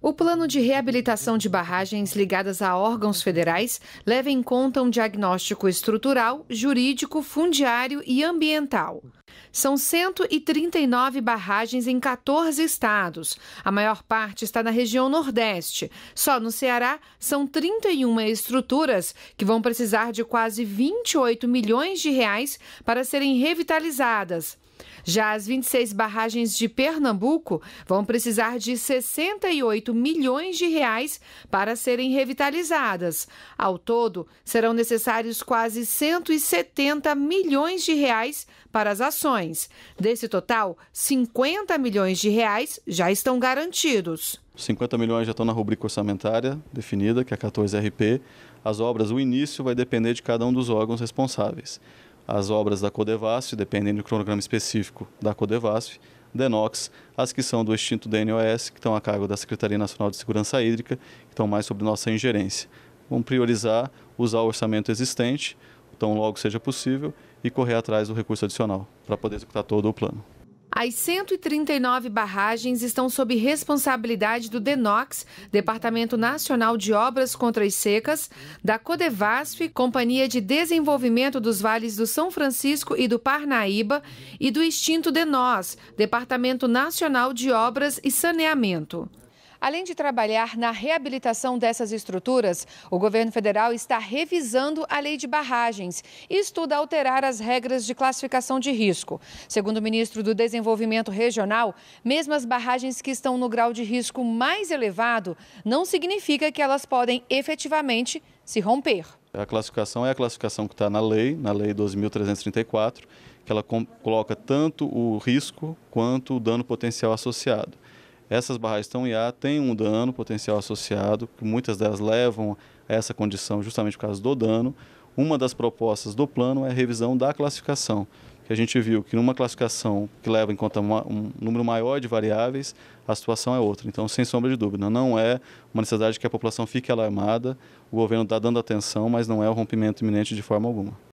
O plano de reabilitação de barragens ligadas a órgãos federais leva em conta um diagnóstico estrutural, jurídico, fundiário e ambiental. São 139 barragens em 14 estados. A maior parte está na região Nordeste. Só no Ceará são 31 estruturas que vão precisar de quase 28 milhões de reais para serem revitalizadas. Já as 26 barragens de Pernambuco vão precisar de 68 milhões de reais para serem revitalizadas. Ao todo, serão necessários quase 170 milhões de reais para as ações Desse total, 50 milhões de reais já estão garantidos. 50 milhões já estão na rubrica orçamentária definida, que é a 14RP. As obras, o início vai depender de cada um dos órgãos responsáveis. As obras da Codevasf dependem do cronograma específico da Codevasf, Denox, as que são do extinto DNOS, que estão a cargo da Secretaria Nacional de Segurança Hídrica, que estão mais sob nossa ingerência. Vamos priorizar usar o orçamento existente, tão logo seja possível, e correr atrás do recurso adicional para poder executar todo o plano. As 139 barragens estão sob responsabilidade do DENOX, Departamento Nacional de Obras contra as Secas, da Codevasf, Companhia de Desenvolvimento dos Vales do São Francisco e do Parnaíba, e do extinto DENOS, Departamento Nacional de Obras e Saneamento. Além de trabalhar na reabilitação dessas estruturas, o governo federal está revisando a lei de barragens e estuda alterar as regras de classificação de risco. Segundo o ministro do Desenvolvimento Regional, mesmo as barragens que estão no grau de risco mais elevado, não significa que elas podem efetivamente se romper. A classificação é a classificação que está na lei, na lei 12.334, que ela coloca tanto o risco quanto o dano potencial associado. Essas barragens estão em A, têm um dano potencial associado, que muitas delas levam a essa condição justamente por causa do dano. Uma das propostas do plano é a revisão da classificação, que a gente viu que numa classificação que leva em conta uma, um número maior de variáveis, a situação é outra. Então, sem sombra de dúvida, não é uma necessidade que a população fique alarmada, o governo está dando atenção, mas não é o rompimento iminente de forma alguma.